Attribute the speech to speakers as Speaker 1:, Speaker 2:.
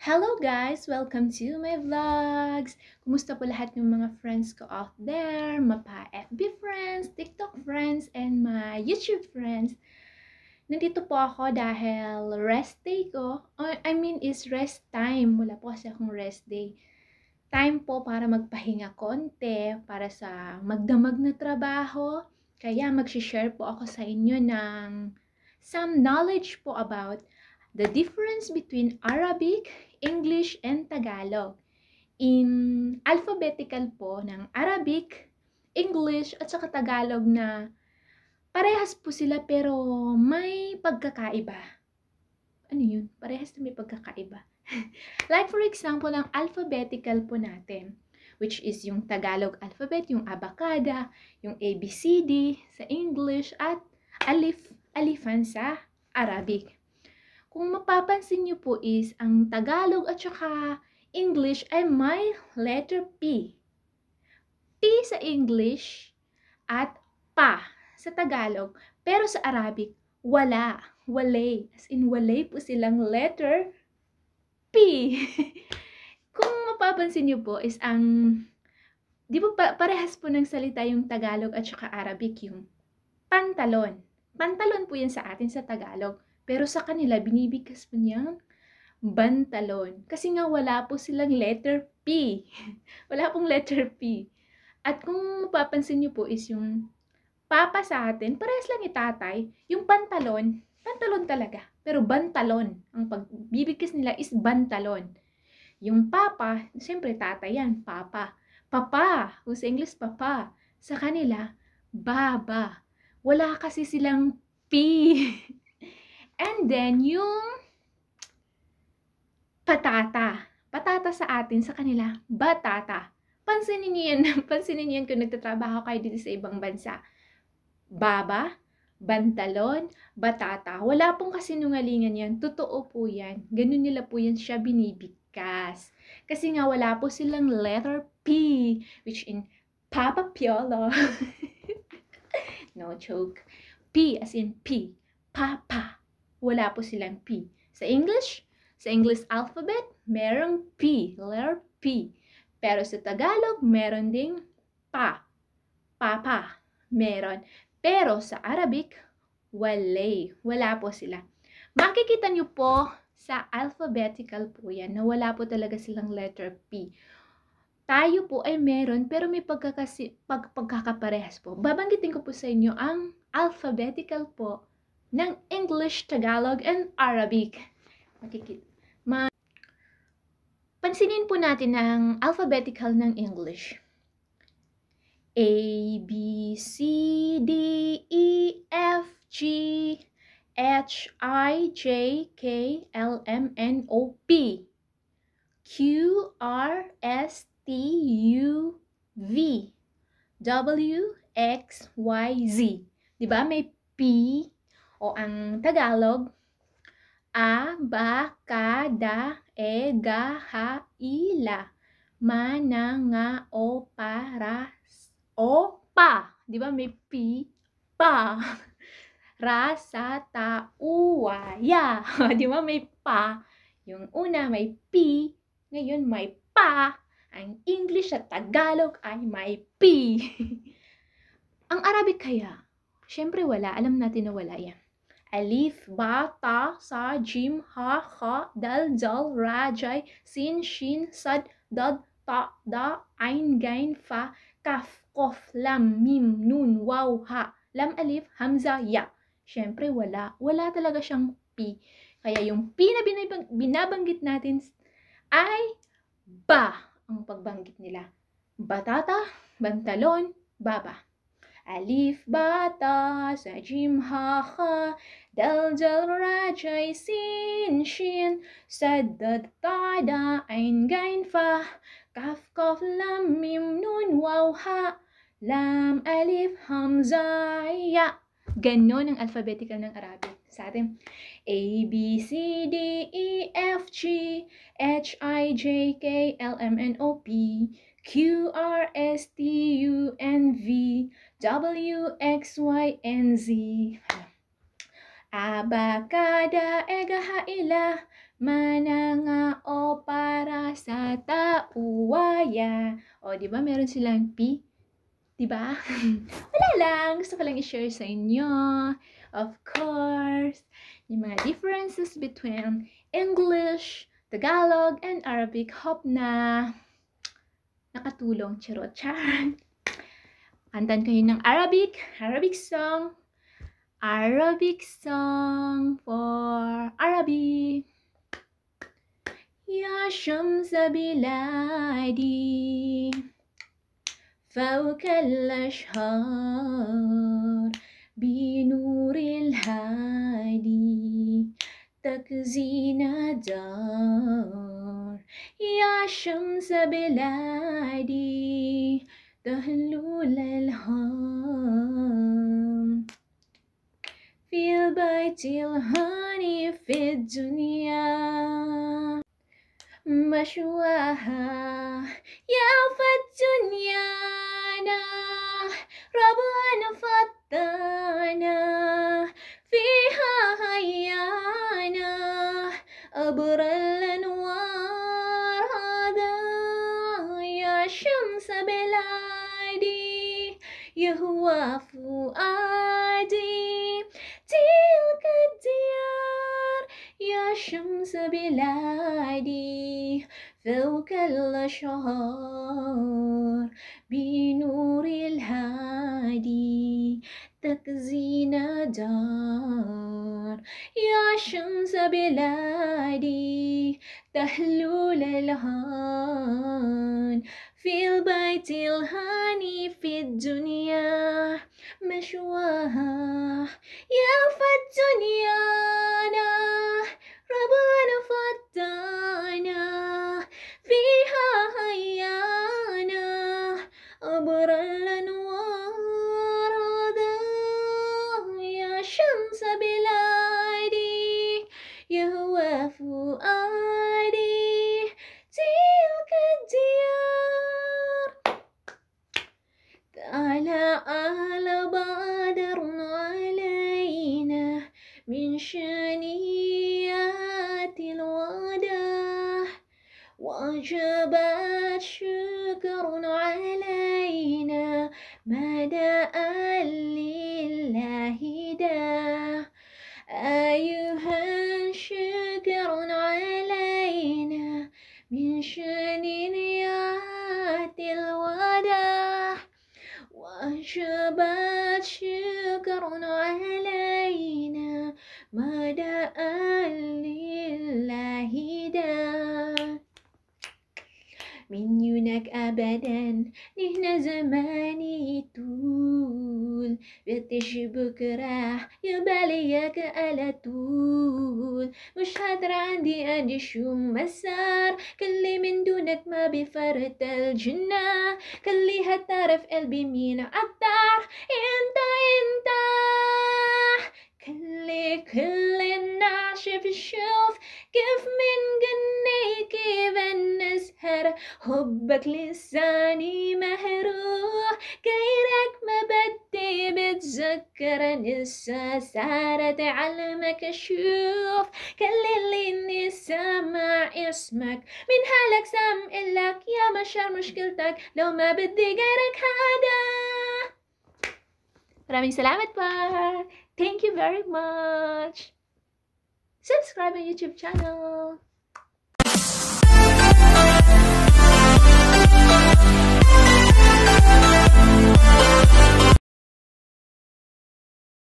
Speaker 1: Hello guys! Welcome to my vlogs! Kumusta po lahat ng mga friends ko out there? Mapa FB friends, TikTok friends, and my YouTube friends. Nandito po ako dahil rest day ko. I mean is rest time. Wala po kasi akong rest day. Time po para magpahinga konti, para sa magdamag na trabaho. Kaya mag-share po ako sa inyo ng some knowledge po about the difference between Arabic, English, and Tagalog. In alphabetical po ng Arabic, English, at saka Tagalog na parehas po sila pero may pagkakaiba. Ano yun? Parehas na may pagkakaiba. like for example, ang alphabetical po natin, which is yung Tagalog alphabet, yung abakada, yung ABCD sa English, at alif, alifan sa Arabic. Kung mapapansin nyo po is, ang Tagalog at saka English ay may letter P. P sa English at pa sa Tagalog. Pero sa Arabic, wala. Walay. As in, walay po silang letter P. Kung mapapansin nyo po is ang... Di ba pa, parehas po ng salita yung Tagalog at saka Arabic yung pantalon. Pantalon po yan sa atin sa Tagalog. Pero sa kanila, binibigkas po niyang bantalon. Kasi nga wala po silang letter P. wala pong letter P. At kung mapapansin niyo po is yung papa sa atin, parehas lang ni tatay, yung pantalon, pantalon talaga. Pero bantalon. Ang pagbibigkis nila is bantalon. Yung papa, siyempre tatay yan, papa. Papa, kung sa English, papa. Sa kanila, baba. Wala kasi silang P. And then, yung patata. Patata sa atin, sa kanila, batata. Pansinin niyo yan, pansinin niyo yan kung nagtatrabaho kayo dito sa ibang bansa. Baba, bantalon, batata. Wala pong kasinungalingan yan. Totoo po yan. Ganun nila po yan siya binibigkas. Kasi nga wala po silang letter P, which in Papa Piolo. no joke. P as in P. Papa wala po silang P. Sa English, sa English alphabet, merong P, letter P. Pero sa Tagalog, meron ding pa, papa, meron. Pero sa Arabic, walay, wala po sila. Makikita nyo po sa alphabetical po yan na wala po talaga silang letter P. Tayo po ay meron pero may pagkakasi, pag, pagkakaparehas po. Babanggitin ko po sa inyo ang alphabetical po ng English, Tagalog, and Arabic. Makikita. Ma Pansinin po natin ang alphabetical ng English. A, B, C, D, E, F, G, H, I, J, K, L, M, N, O, P, Q, R, S, T, U, V, W, X, Y, Z. Diba? May P, o ang Tagalog, a, ba, ka, da, e, ga, ha, ila, ma, na, nga, o, para o, pa. Di ba may p, pa. rasa sa, ta, u, wa, ya. Di ba may pa. Yung una may p, ngayon may pa. Ang English at Tagalog ay may p. ang Arabic kaya? syempre wala. Alam natin na wala yan alif, ba, ta, sa, jim, ha, kha, dal, Zal, ra, jay, sin, shin, sad, dad, ta, da, ain, gain, fa, kaf, kof, lam, mim, nun, waw, ha, lam, alif, hamza, ya. Siyempre, wala. Wala talaga siyang P. Kaya yung P na binabang, binabanggit natin ay ba ang pagbanggit nila. Batata, bantalon, baba. Alif bata sa jim ha ha dal dal rajai sin shin sad ta da ain gain fa kaf kaf lam mim nun lam alif hamza ya ganon ang alphabetical ng arabic sa atin a b c d e f g h i j k l m n o p q r s t u n v W, X, Y, and Z. Abakada, ega, haila, mananga, o, para, sa, ta, uwaya. O, di ba meron silang P? Di ba? Wala lang. Gusto ko lang i-share sa inyo. Of course, yung mga differences between English, Tagalog, and Arabic. Hope na nakatulong. Charot, charot. Kantan kayo ng Arabic, Arabic song, Arabic song for Arabi. يا شمس بلادي فوق الأشهار بنور الهادي تكزينا دار يا شمس بلادي بيتي الهاني في الدنيا مشواها يا الدنيا أنا ربنا فضانا فيها هيانا أبر الأنوار هذا يا شمس بلادي يهوى فوق الأشهار بنور الهادي تكزينا دار يا شمس بلادي تحلو للهان في البيت الهاني في الدنيا مشواها يا فالدنيا ربان ربنا بلادي يهوى فؤادي تلك الديار تعالى على بدر علينا من شنيات الوداع وجبت أيها شكر علينا من شنيات الوداع وأشبت شكر علينا مدى لله داع من يونك أبدا نحن زماني طول بتش بكره يبقى ليا على طول مش قادرة عندي أدش يوم مسار كلي من دونك ما بفرت الجنة كلي هتعرف قلبي مين عطار انت انت كلي كلي النعش في الشوف كيف من كيف بنسهر حبك لساني ما تفكر نسى صارت علمك شوف كل اللي مع اسمك من حالك سام إلك يا مشار مشكلتك لو ما بدي غيرك هذا رامي سلامة بار Thank you very much. Subscribe my YouTube channel.